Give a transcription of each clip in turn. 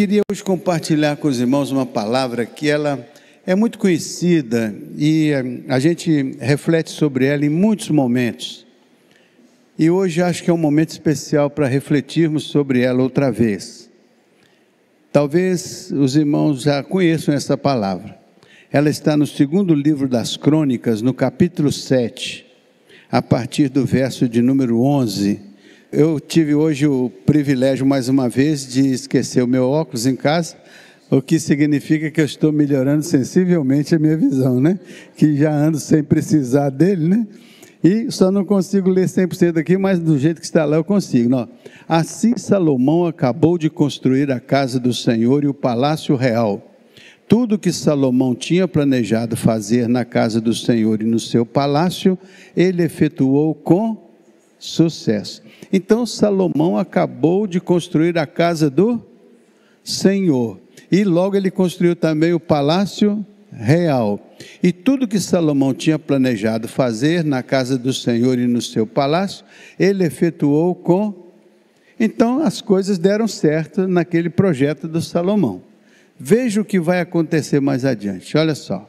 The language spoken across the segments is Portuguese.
queria hoje compartilhar com os irmãos uma palavra que ela é muito conhecida e eh, a gente reflete sobre ela em muitos momentos. E hoje acho que é um momento especial para refletirmos sobre ela outra vez. Talvez os irmãos já conheçam essa palavra. Ela está no segundo livro das Crônicas, no capítulo 7, a partir do verso de número 11 eu tive hoje o privilégio, mais uma vez, de esquecer o meu óculos em casa, o que significa que eu estou melhorando sensivelmente a minha visão, né? Que já ando sem precisar dele, né? E só não consigo ler 100% aqui, mas do jeito que está lá eu consigo. Não. Assim Salomão acabou de construir a casa do Senhor e o palácio real. Tudo que Salomão tinha planejado fazer na casa do Senhor e no seu palácio, ele efetuou com sucesso. Então Salomão acabou de construir a casa do Senhor. E logo ele construiu também o palácio real. E tudo que Salomão tinha planejado fazer na casa do Senhor e no seu palácio, ele efetuou com. Então as coisas deram certo naquele projeto do Salomão. Veja o que vai acontecer mais adiante, olha só.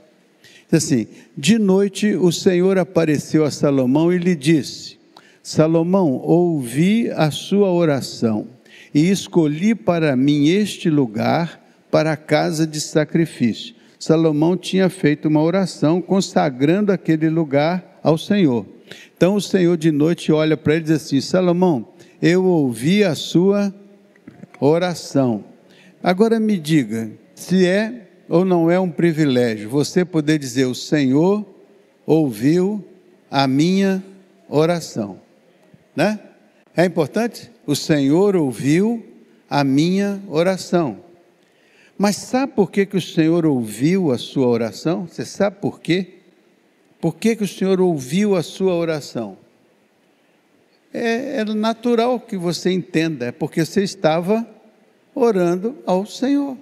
Assim, de noite o Senhor apareceu a Salomão e lhe disse: Salomão, ouvi a sua oração e escolhi para mim este lugar para a casa de sacrifício. Salomão tinha feito uma oração consagrando aquele lugar ao Senhor. Então o Senhor de noite olha para ele e diz assim: Salomão, eu ouvi a sua oração. Agora me diga se é ou não é um privilégio você poder dizer: O Senhor ouviu a minha oração né? É importante? O Senhor ouviu a minha oração. Mas sabe por que, que o Senhor ouviu a sua oração? Você sabe por quê? Por que, que o Senhor ouviu a sua oração? É, é natural que você entenda, é porque você estava orando ao Senhor.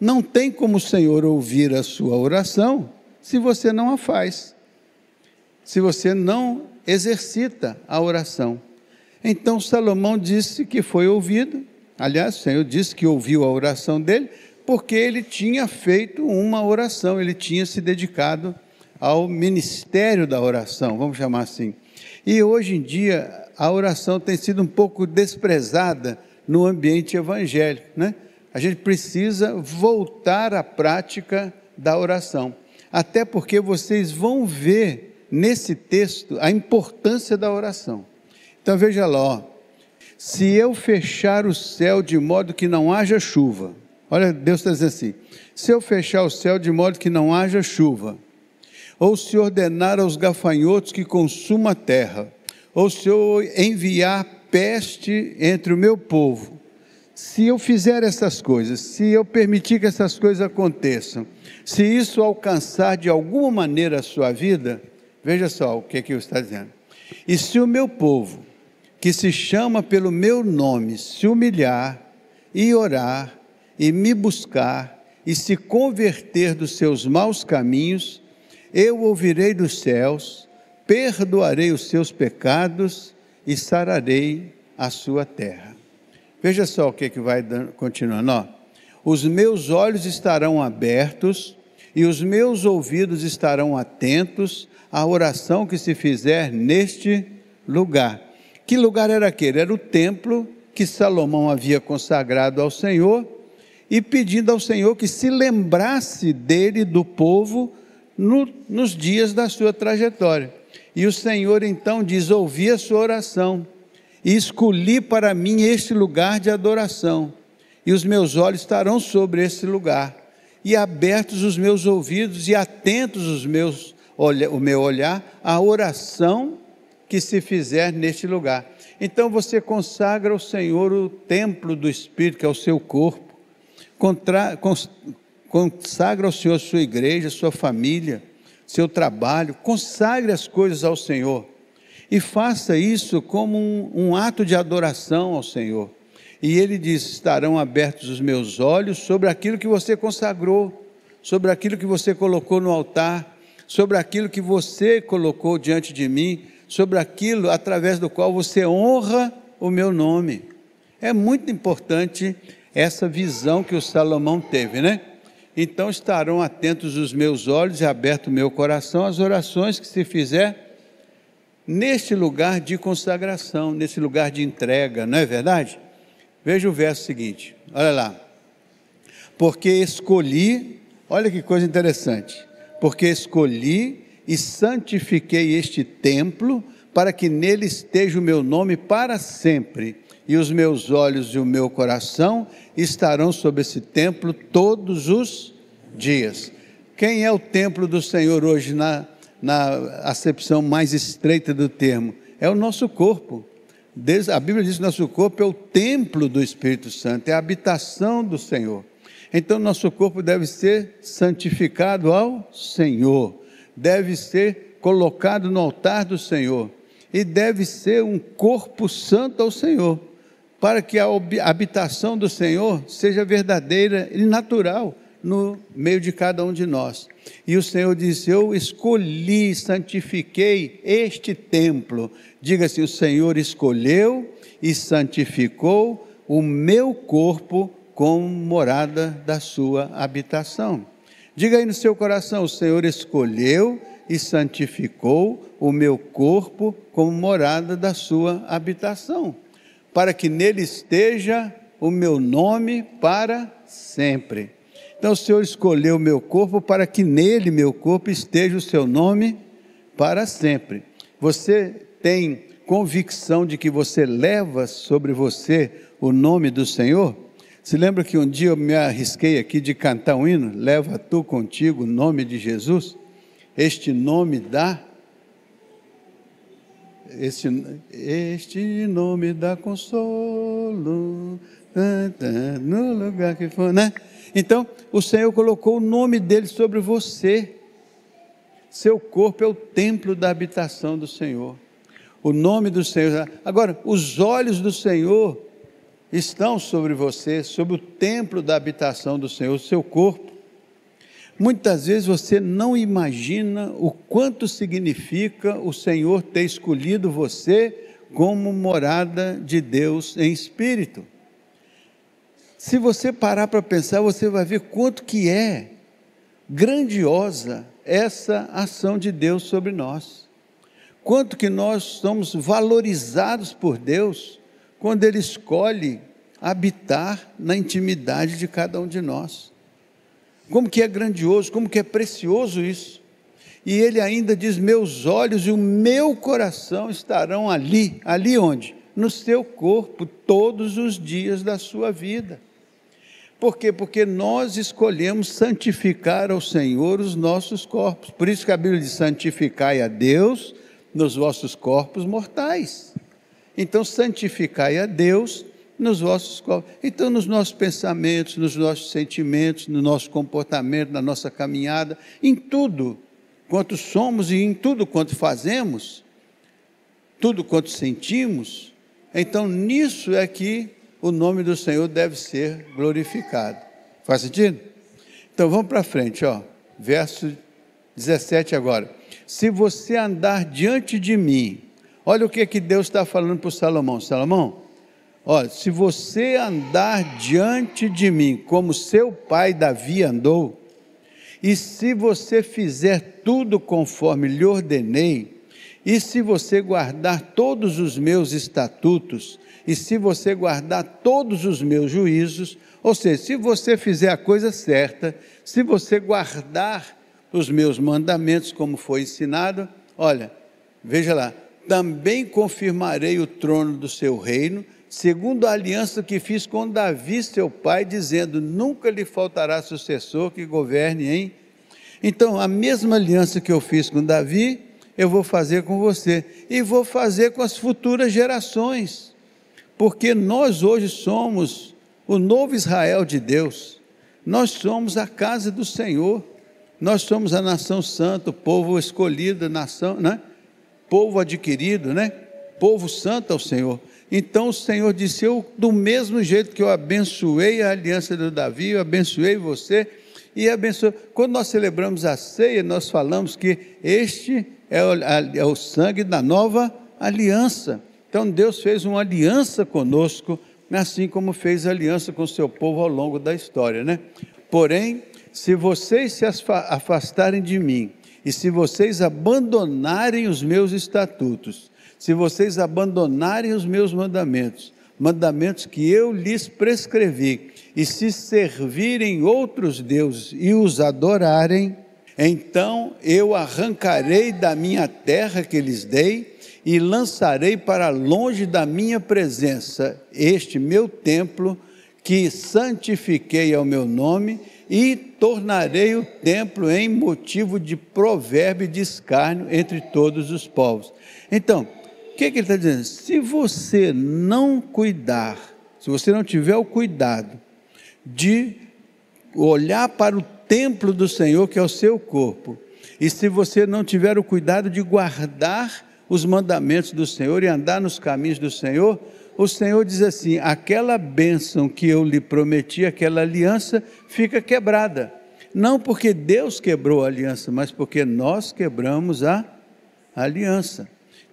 Não tem como o Senhor ouvir a sua oração se você não a faz se você não exercita a oração. Então Salomão disse que foi ouvido, aliás, o Senhor disse que ouviu a oração dele, porque ele tinha feito uma oração, ele tinha se dedicado ao ministério da oração, vamos chamar assim. E hoje em dia a oração tem sido um pouco desprezada no ambiente evangélico, né? A gente precisa voltar à prática da oração. Até porque vocês vão ver nesse texto a importância da oração. Então veja lá, ó. se eu fechar o céu de modo que não haja chuva, olha, Deus está dizendo assim: se eu fechar o céu de modo que não haja chuva, ou se ordenar aos gafanhotos que consuma a terra, ou se eu enviar peste entre o meu povo, se eu fizer essas coisas, se eu permitir que essas coisas aconteçam, se isso alcançar de alguma maneira a sua vida, Veja só o que, é que está dizendo. E se o meu povo, que se chama pelo meu nome, se humilhar e orar e me buscar e se converter dos seus maus caminhos, eu ouvirei dos céus, perdoarei os seus pecados e sararei a sua terra. Veja só o que, é que vai continuando. Ó. Os meus olhos estarão abertos e os meus ouvidos estarão atentos à oração que se fizer neste lugar. Que lugar era aquele? Era o templo que Salomão havia consagrado ao Senhor e pedindo ao Senhor que se lembrasse dele e do povo no, nos dias da sua trajetória. E o Senhor então diz: Ouvi a sua oração e escolhi para mim este lugar de adoração, e os meus olhos estarão sobre este lugar e abertos os meus ouvidos e atentos os meus, o meu olhar à oração que se fizer neste lugar. Então você consagra ao Senhor o templo do Espírito, que é o seu corpo, Contra, cons, consagra ao Senhor a sua igreja, a sua família, seu trabalho, consagre as coisas ao Senhor. E faça isso como um, um ato de adoração ao Senhor. E ele diz: Estarão abertos os meus olhos sobre aquilo que você consagrou, sobre aquilo que você colocou no altar, sobre aquilo que você colocou diante de mim, sobre aquilo através do qual você honra o meu nome. É muito importante essa visão que o Salomão teve, né? Então estarão atentos os meus olhos e aberto o meu coração às orações que se fizer neste lugar de consagração, nesse lugar de entrega, não é verdade? Veja o verso seguinte, olha lá. Porque escolhi, olha que coisa interessante, porque escolhi e santifiquei este templo para que nele esteja o meu nome para sempre, e os meus olhos e o meu coração estarão sobre esse templo todos os dias. Quem é o templo do Senhor hoje na, na acepção mais estreita do termo? É o nosso corpo a Bíblia diz que nosso corpo é o templo do Espírito Santo, é a habitação do Senhor. Então, nosso corpo deve ser santificado ao Senhor, deve ser colocado no altar do Senhor e deve ser um corpo santo ao Senhor, para que a habitação do Senhor seja verdadeira e natural no meio de cada um de nós. E o Senhor disse: Eu escolhi, santifiquei este templo. Diga assim: O Senhor escolheu e santificou o meu corpo como morada da sua habitação. Diga aí no seu coração: O Senhor escolheu e santificou o meu corpo como morada da sua habitação, para que nele esteja o meu nome para sempre. Então o Senhor escolheu meu corpo para que nele, meu corpo, esteja o seu nome para sempre. Você tem convicção de que você leva sobre você o nome do Senhor? Se lembra que um dia eu me arrisquei aqui de cantar um hino? Leva tu contigo o nome de Jesus? Este nome dá este, este nome dá consolo né, né, no lugar que for, né? Então, o Senhor colocou o nome dele sobre você. Seu corpo é o templo da habitação do Senhor. O nome do Senhor. Agora, os olhos do Senhor estão sobre você, sobre o templo da habitação do Senhor, o seu corpo. Muitas vezes você não imagina o quanto significa o Senhor ter escolhido você como morada de Deus em espírito. Se você parar para pensar, você vai ver quanto que é grandiosa essa ação de Deus sobre nós. Quanto que nós somos valorizados por Deus quando ele escolhe habitar na intimidade de cada um de nós. Como que é grandioso, como que é precioso isso. E ele ainda diz: Meus olhos e o meu coração estarão ali. Ali onde? No seu corpo, todos os dias da sua vida. Por quê? Porque nós escolhemos santificar ao Senhor os nossos corpos. Por isso que a Bíblia diz: santificai a Deus nos vossos corpos mortais. Então, santificai a Deus nos nossos corpos. Então, nos nossos pensamentos, nos nossos sentimentos, no nosso comportamento, na nossa caminhada, em tudo quanto somos e em tudo quanto fazemos, tudo quanto sentimos, então nisso é que o nome do Senhor deve ser glorificado. Faz sentido? Então vamos para frente, ó. Verso 17 agora. Se você andar diante de mim, olha o que, que Deus está falando para Salomão. Salomão, Olha, se você andar diante de mim como seu pai Davi andou, e se você fizer tudo conforme lhe ordenei, e se você guardar todos os meus estatutos, e se você guardar todos os meus juízos, ou seja, se você fizer a coisa certa, se você guardar os meus mandamentos, como foi ensinado, olha, veja lá, também confirmarei o trono do seu reino segundo a aliança que fiz com Davi, seu pai, dizendo: Nunca lhe faltará sucessor que governe em. Então, a mesma aliança que eu fiz com Davi, eu vou fazer com você e vou fazer com as futuras gerações, porque nós hoje somos o novo Israel de Deus, nós somos a casa do Senhor, nós somos a nação santa, o povo escolhido, nação, né? povo adquirido, né? povo santo ao é Senhor. Então o Senhor disse: Eu, do mesmo jeito que eu abençoei a aliança de Davi, eu abençoei você e abençoe Quando nós celebramos a ceia, nós falamos que este é o, é o sangue da nova aliança. Então Deus fez uma aliança conosco, assim como fez aliança com o seu povo ao longo da história, né? Porém, se vocês se afastarem de mim e se vocês abandonarem os meus estatutos, se vocês abandonarem os meus mandamentos, mandamentos que eu lhes prescrevi, e se servirem outros deuses e os adorarem, então eu arrancarei da minha terra que lhes dei e lançarei para longe da minha presença este meu templo que santifiquei ao meu nome e tornarei o templo em motivo de provérbio e de escárnio entre todos os povos. Então, que, que ele está dizendo? Se você não cuidar, se você não tiver o cuidado de olhar para o templo do Senhor, que é o seu corpo, e se você não tiver o cuidado de guardar os mandamentos do Senhor e andar nos caminhos do Senhor, o Senhor diz assim: aquela bênção que eu lhe prometi, aquela aliança, fica quebrada. Não porque Deus quebrou a aliança, mas porque nós quebramos a aliança.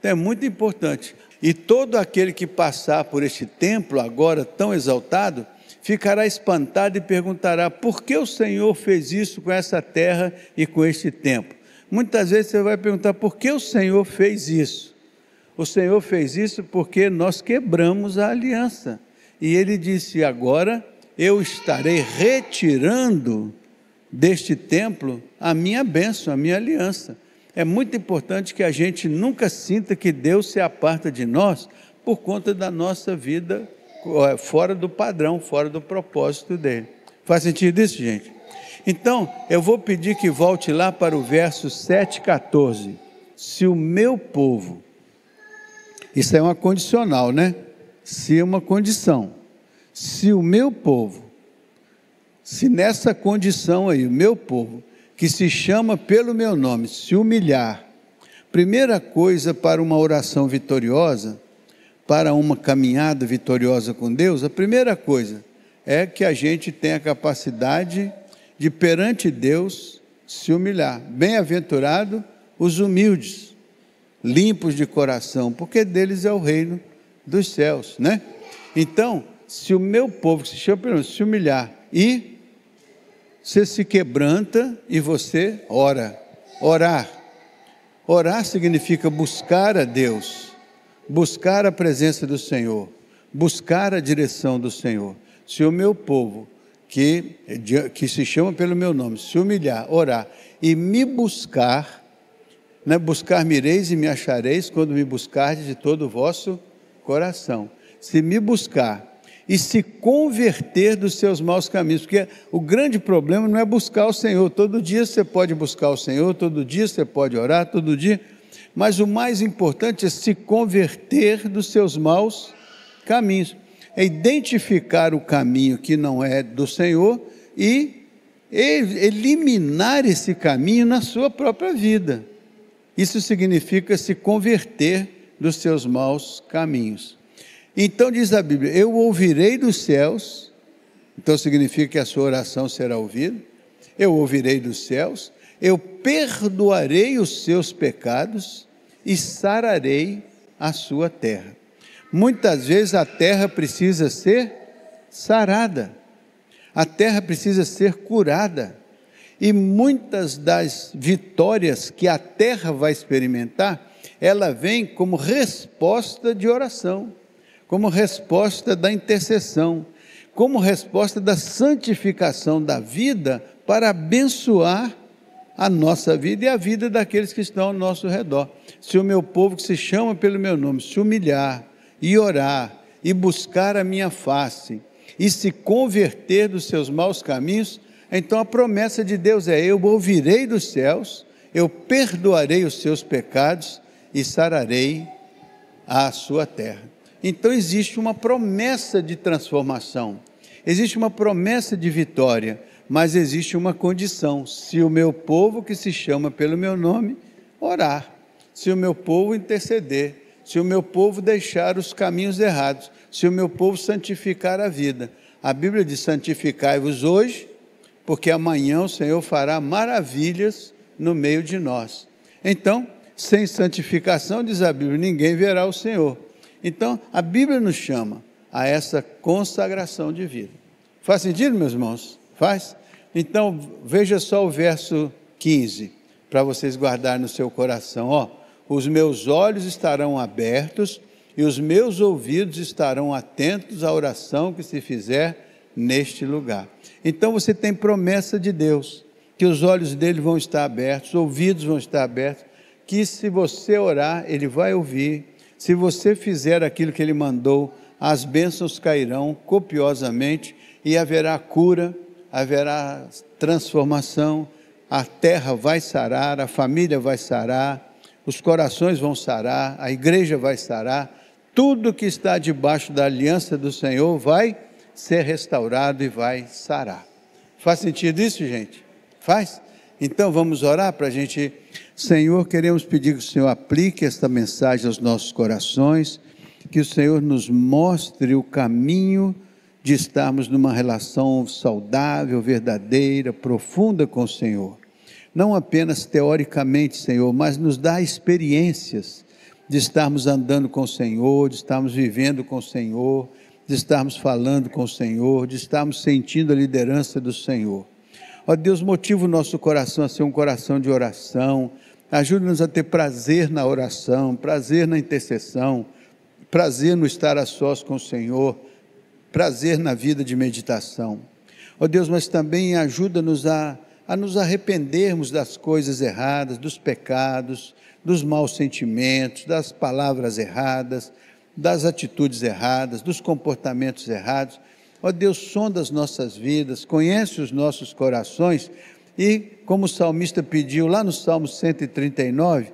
Então é muito importante. E todo aquele que passar por este templo agora tão exaltado, ficará espantado e perguntará: por que o Senhor fez isso com essa terra e com este templo? Muitas vezes você vai perguntar: por que o Senhor fez isso? O Senhor fez isso porque nós quebramos a aliança. E ele disse: agora eu estarei retirando deste templo a minha bênção, a minha aliança é muito importante que a gente nunca sinta que Deus se aparta de nós por conta da nossa vida eh, fora do padrão, fora do propósito dele. Faz sentido isso, gente? Então, eu vou pedir que volte lá para o verso 7,14. Se o meu povo, isso é uma condicional, né? Se é uma condição. Se o meu povo, se nessa condição aí, o meu povo, que se chama pelo meu nome, se humilhar, primeira coisa para uma oração vitoriosa, para uma caminhada vitoriosa com Deus, a primeira coisa é que a gente tem a capacidade de perante Deus se humilhar. Bem-aventurado os humildes, limpos de coração, porque deles é o reino dos céus, né? Então, se o meu povo se chama pelo nome, se humilhar e você se quebranta e você ora. Orar. Orar significa buscar a Deus, buscar a presença do Senhor, buscar a direção do Senhor. Se o meu povo, que, é que se chama pelo meu nome, se humilhar, orar e me buscar, né, buscar-me-eis e me achareis quando me buscardes de todo o vosso coração. Se me buscar, e se converter dos seus maus caminhos, porque o grande problema não é buscar o Senhor. Todo dia você pode buscar o Senhor, todo dia você pode orar, todo dia, mas o mais importante é se converter dos seus maus caminhos, é identificar o caminho que não é do Senhor e eliminar esse caminho na sua própria vida. Isso significa se converter dos seus maus caminhos. Então diz a Bíblia: Eu ouvirei dos céus, então significa que a sua oração será ouvida. Eu ouvirei dos céus, eu perdoarei os seus pecados e sararei a sua terra. Muitas vezes a terra precisa ser sarada, a terra precisa ser curada. E muitas das vitórias que a terra vai experimentar, ela vem como resposta de oração como resposta da intercessão, como resposta da santificação da vida para abençoar a nossa vida e a vida daqueles que estão ao nosso redor. Se o meu povo que se chama pelo meu nome se humilhar e orar e buscar a minha face e se converter dos seus maus caminhos, então a promessa de Deus é: eu ouvirei dos céus, eu perdoarei os seus pecados e sararei a sua terra. Então existe uma promessa de transformação, existe uma promessa de vitória, mas existe uma condição: se o meu povo que se chama pelo meu nome orar, se o meu povo interceder, se o meu povo deixar os caminhos errados, se o meu povo santificar a vida. A Bíblia diz: santificai-vos hoje, porque amanhã o Senhor fará maravilhas no meio de nós. Então, sem santificação, diz a Bíblia, ninguém verá o Senhor. Então, a Bíblia nos chama a essa consagração de vida. Faz sentido, meus irmãos? Faz? Então, veja só o verso 15, para vocês guardarem no seu coração, ó. Os meus olhos estarão abertos e os meus ouvidos estarão atentos à oração que se fizer neste lugar. Então você tem promessa de Deus, que os olhos dele vão estar abertos, os ouvidos vão estar abertos, que se você orar, ele vai ouvir, se você fizer aquilo que ele mandou, as bênçãos cairão copiosamente e haverá cura, haverá transformação, a terra vai sarar, a família vai sarar, os corações vão sarar, a igreja vai sarar, tudo que está debaixo da aliança do Senhor vai ser restaurado e vai sarar. Faz sentido isso, gente? Faz? Então vamos orar para a gente Senhor, queremos pedir que o Senhor aplique esta mensagem aos nossos corações, que o Senhor nos mostre o caminho de estarmos numa relação saudável, verdadeira, profunda com o Senhor. Não apenas teoricamente, Senhor, mas nos dá experiências de estarmos andando com o Senhor, de estarmos vivendo com o Senhor, de estarmos falando com o Senhor, de estarmos sentindo a liderança do Senhor. Ó Deus, motiva o nosso coração a ser um coração de oração, Ajude-nos a ter prazer na oração, prazer na intercessão, prazer no estar a sós com o Senhor, prazer na vida de meditação. Ó oh Deus, mas também ajuda-nos a, a nos arrependermos das coisas erradas, dos pecados, dos maus sentimentos, das palavras erradas, das atitudes erradas, dos comportamentos errados. Ó oh Deus, sonda as nossas vidas, conhece os nossos corações, e como o salmista pediu lá no Salmo 139,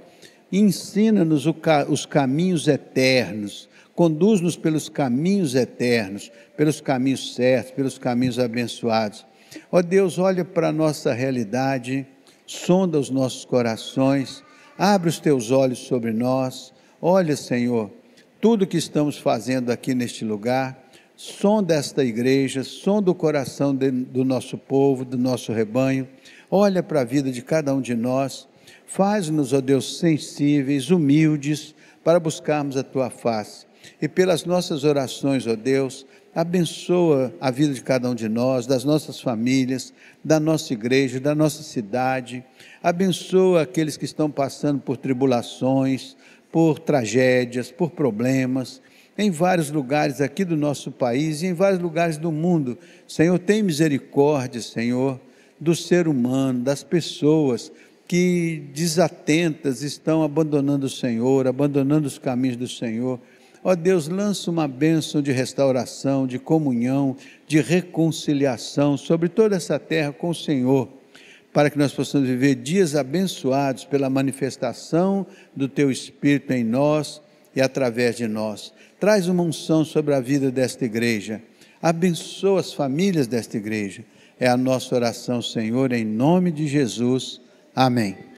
ensina-nos os caminhos eternos, conduz-nos pelos caminhos eternos, pelos caminhos certos, pelos caminhos abençoados. Ó oh Deus, olha para a nossa realidade, sonda os nossos corações, abre os teus olhos sobre nós. Olha, Senhor, tudo que estamos fazendo aqui neste lugar, sonda esta igreja, sonda o coração de, do nosso povo, do nosso rebanho olha para a vida de cada um de nós, faz-nos, ó Deus, sensíveis, humildes, para buscarmos a tua face. E pelas nossas orações, ó Deus, abençoa a vida de cada um de nós, das nossas famílias, da nossa igreja, da nossa cidade. Abençoa aqueles que estão passando por tribulações, por tragédias, por problemas, em vários lugares aqui do nosso país e em vários lugares do mundo. Senhor, tem misericórdia, Senhor do ser humano, das pessoas que desatentas estão abandonando o Senhor, abandonando os caminhos do Senhor. Ó Deus, lança uma bênção de restauração, de comunhão, de reconciliação sobre toda essa terra com o Senhor, para que nós possamos viver dias abençoados pela manifestação do Teu Espírito em nós e através de nós. Traz uma unção sobre a vida desta igreja, abençoa as famílias desta igreja é a nossa oração, Senhor, em nome de Jesus. Amém.